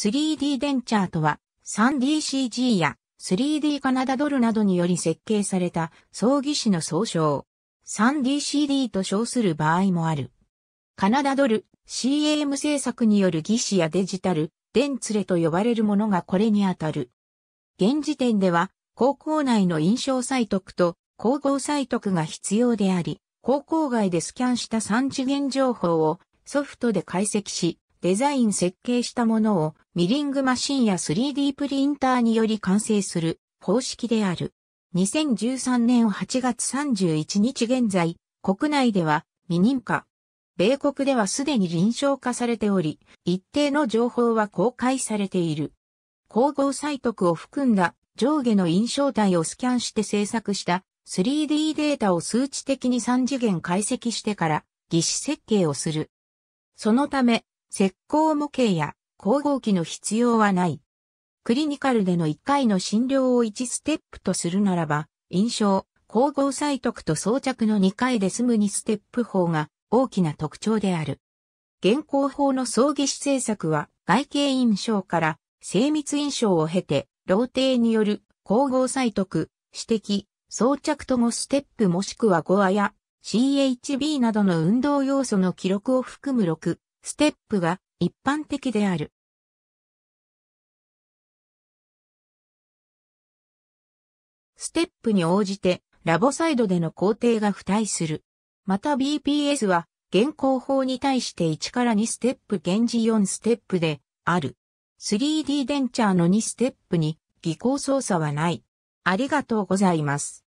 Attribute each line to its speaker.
Speaker 1: 3D デンチャーとは、3DCG や 3D カナダドルなどにより設計された葬儀師の総称。3DCD と称する場合もある。カナダドル、CM 制作による技師やデジタル、デンツレと呼ばれるものがこれにあたる。現時点では、高校内の印象採得と高校採得が必要であり、高校外でスキャンした3次元情報をソフトで解析し、デザイン設計したものをミリングマシンや 3D プリンターにより完成する方式である。2013年8月31日現在、国内では未認可。米国ではすでに臨床化されており、一定の情報は公開されている。光合採徳を含んだ上下の印象体をスキャンして制作した 3D データを数値的に3次元解析してから技師設計をする。そのため、石膏模型や光合期の必要はない。クリニカルでの1回の診療を1ステップとするならば、印象、光合採徳と装着の2回で済む2ステップ法が大きな特徴である。現行法の葬儀施政策は外形印象から精密印象を経て、老帝による光合採徳、指摘、装着ともステップもしくは5アや CHB などの運動要素の記録を含む6ステップが一般的である。
Speaker 2: ステップに
Speaker 1: 応じてラボサイドでの工程が付帯する。また BPS は現行法に対して1から2ステップ現時4ステップである。3D デンチャーの2ステップに技巧操作はない。ありがとうございま
Speaker 2: す。